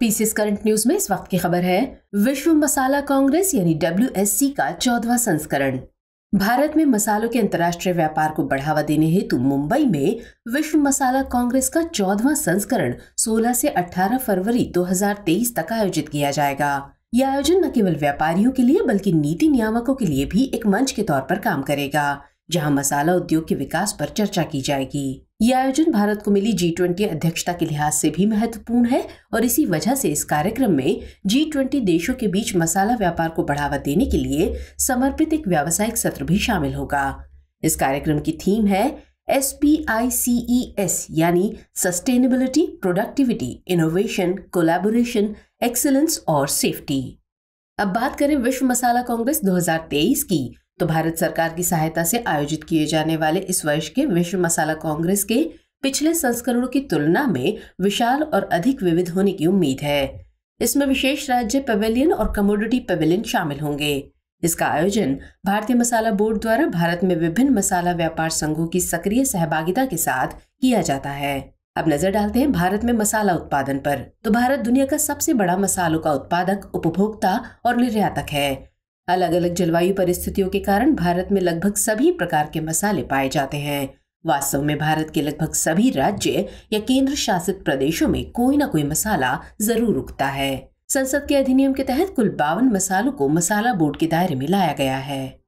PCS current news में इस वक्त की खबर है विश्व मसाला कांग्रेस यानी डब्ल्यू का चौदवा संस्करण भारत में मसालों के अंतर्राष्ट्रीय व्यापार को बढ़ावा देने हेतु मुंबई में विश्व मसाला कांग्रेस का चौदवा संस्करण 16 से 18 फरवरी 2023 तक आयोजित किया जाएगा यह आयोजन न केवल व्यापारियों के लिए बल्कि नीति नियामकों के लिए भी एक मंच के तौर पर काम करेगा जहां मसाला उद्योग के विकास पर चर्चा की जाएगी ये आयोजन भारत को मिली जी ट्वेंटी अध्यक्षता के लिहाज से भी महत्वपूर्ण है और इसी वजह से इस कार्यक्रम में जी ट्वेंटी देशों के बीच मसाला व्यापार को बढ़ावा देने के लिए समर्पित एक व्यावसायिक सत्र भी शामिल होगा इस कार्यक्रम की थीम है S P I C E S यानी sustainability productivity innovation collaboration excellence और सेफ्टी अब बात करें विश्व मसाला कांग्रेस 2023 की तो भारत सरकार की सहायता से आयोजित किए जाने वाले इस वर्ष के विश्व मसाला कांग्रेस के पिछले संस्करणों की तुलना में विशाल और अधिक विविध होने की उम्मीद है इसमें विशेष राज्य पवेलियन और कमोडिटी पवेलियन शामिल होंगे इसका आयोजन भारतीय मसाला बोर्ड द्वारा भारत में विभिन्न मसाला व्यापार संघों की सक्रिय सहभागिता के साथ किया जाता है अब नजर डालते हैं भारत में मसाला उत्पादन पर तो भारत दुनिया का सबसे बड़ा मसालों का उत्पादक उपभोक्ता और निर्यातक है अलग अलग जलवायु परिस्थितियों के कारण भारत में लगभग सभी प्रकार के मसाले पाए जाते हैं वास्तव में भारत के लगभग सभी राज्य या केंद्र शासित प्रदेशों में कोई ना कोई मसाला जरूर उगता है संसद के अधिनियम के तहत कुल बावन मसालों को मसाला बोर्ड के दायरे में लाया गया है